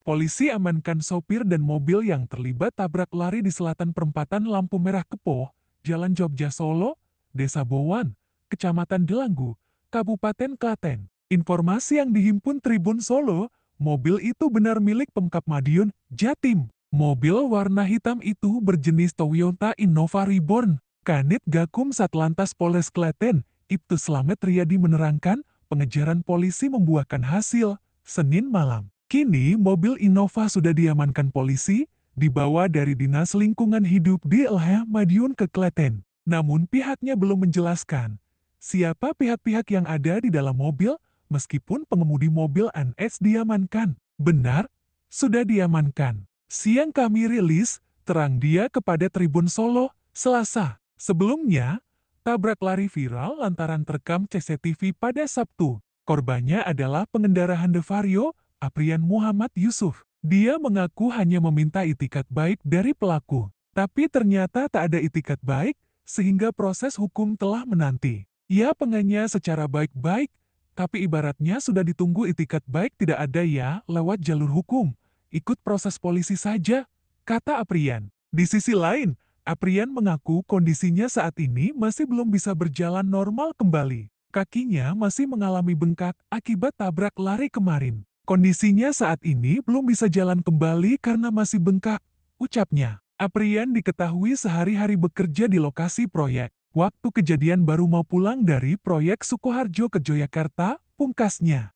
Polisi amankan sopir dan mobil yang terlibat tabrak lari di selatan perempatan Lampu Merah Kepo, Jalan Jogja Solo, Desa Bowan, Kecamatan Delanggu, Kabupaten Klaten. Informasi yang dihimpun Tribun Solo, mobil itu benar milik Pemkap Madiun, Jatim. Mobil warna hitam itu berjenis Toyota Innova Reborn. Kanit Gakum Satlantas Polres Klaten, Ibtu Slamet Riyadi menerangkan, pengejaran polisi membuahkan hasil, Senin malam. Kini mobil Innova sudah diamankan polisi, dibawa dari Dinas Lingkungan Hidup di DLH Madiun ke Klaten. Namun pihaknya belum menjelaskan siapa pihak-pihak yang ada di dalam mobil meskipun pengemudi mobil NS diamankan. Benar, sudah diamankan. Siang kami rilis, terang dia kepada Tribun Solo, Selasa. Sebelumnya, tabrak lari viral lantaran terekam CCTV pada Sabtu. Korbannya adalah pengendara Handevario, Aprian Muhammad Yusuf. Dia mengaku hanya meminta itikat baik dari pelaku, tapi ternyata tak ada itikat baik, sehingga proses hukum telah menanti. Ia pengennya secara baik-baik, tapi ibaratnya sudah ditunggu itikat baik tidak ada ya lewat jalur hukum. Ikut proses polisi saja, kata Aprian. Di sisi lain, Aprian mengaku kondisinya saat ini masih belum bisa berjalan normal kembali. Kakinya masih mengalami bengkak akibat tabrak lari kemarin. Kondisinya saat ini belum bisa jalan kembali karena masih bengkak, ucapnya. Aprian diketahui sehari-hari bekerja di lokasi proyek. Waktu kejadian baru mau pulang dari proyek Sukoharjo ke Yogyakarta, pungkasnya.